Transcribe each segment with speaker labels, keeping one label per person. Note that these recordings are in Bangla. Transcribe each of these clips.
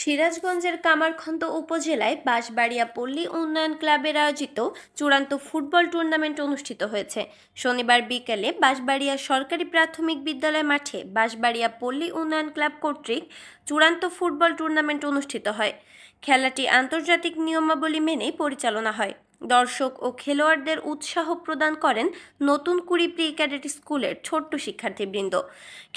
Speaker 1: সিরাজগঞ্জের কামারখন্দ উপজেলায় বাঁশবাড়িয়া পল্লী উন্নয়ন ক্লাবের আয়োজিত চূড়ান্ত ফুটবল টুর্নামেন্ট অনুষ্ঠিত হয়েছে শনিবার বিকেলে বাঁশবাড়িয়া সরকারি প্রাথমিক বিদ্যালয় মাঠে বাঁশবাড়িয়া পল্লী উন্নয়ন ক্লাব কর্তৃক চূড়ান্ত ফুটবল টুর্নামেন্ট অনুষ্ঠিত হয় খেলাটি আন্তর্জাতিক নিয়মাবলী মেনে পরিচালনা হয় দর্শক ও খেলোয়াড়দের উৎসাহ প্রদান করেন নতুন কুড়ি প্রি ক্যাডেট স্কুলের ছোট্ট শিক্ষার্থীবৃন্দ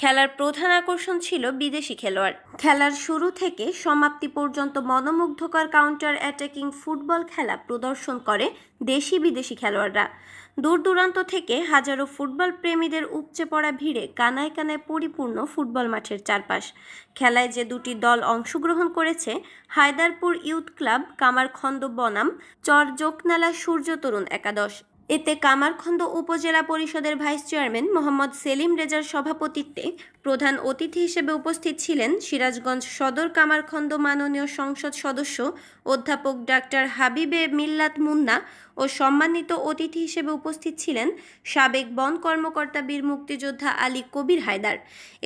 Speaker 1: খেলার প্রধান আকর্ষণ ছিল বিদেশি খেলোয়াড় খেলার শুরু থেকে সমাপ্তি পর্যন্ত মনোমুগ্ধকর কাউন্টার অ্যাটাকিং ফুটবল খেলা প্রদর্শন করে দেশি বিদেশি খেলোয়াড়রা দূর দূরান্ত থেকে হাজারো ফুটবল প্রেমীদের উপচে পড়া ভিড়ে কানায় কানায় পরিপূর্ণ ফুটবল মাঠের চারপাশ খেলায় যে দুটি দল অংশগ্রহণ করেছে হায়দারপুর ইউথ ক্লাব কামারখন্দ বনাম চর জোকনালা সূর্য তরুণ একাদশ এতে কামারখন্দ উপজেলা পরিষদের ভাইস চেয়ারম্যান মোহাম্মদ সেলিম রেজার সভাপতিত্বে প্রধান অতিথি হিসেবে উপস্থিত ছিলেন সিরাজগঞ্জ সদর কামারখন্দ মাননীয় সংসদ সদস্য অধ্যাপক ডাক্তার হাবিবে মিল্লাত মুন্না ও সম্মানিত অতিথি হিসেবে উপস্থিত ছিলেন সাবেক বন কর্মকর্তা বীর মুক্তিযোদ্ধা আলী কবির হায়দার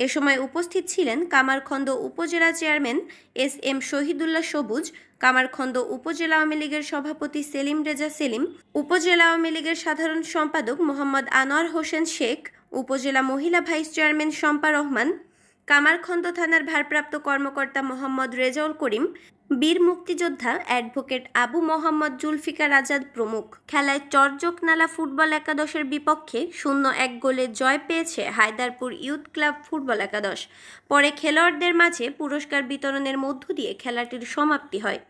Speaker 1: এ সময় উপস্থিত ছিলেন কামারখন্দ উপজেলা চেয়ারম্যান এস এম শহীদুল্লাহ সবুজ কামারখন্দ উপজেলা আওয়ামী লীগের সভাপতি সেলিম রেজা সেলিম উপজেলা আওয়ামী লীগের সাধারণ সম্পাদক মোহাম্মদ আনোয়ার হোসেন শেখ উপজেলা মহিলা ভাইস চেয়ারম্যান শম্পা রহমান কামারখন্দ থানার ভারপ্রাপ্ত কর্মকর্তা মোহাম্মদ রেজাউল করিম বীর মুক্তিযোদ্ধা অ্যাডভোকেট আবু মোহাম্মদ জুলফিকার আজাদ প্রমুখ খেলায় নালা ফুটবল একাদশের বিপক্ষে শূন্য এক গোলে জয় পেয়েছে হায়দারপুর ইউথ ক্লাব ফুটবল একাদশ পরে খেলোয়াড়দের মাঝে পুরস্কার বিতরণের মধ্য দিয়ে খেলাটির সমাপ্তি হয়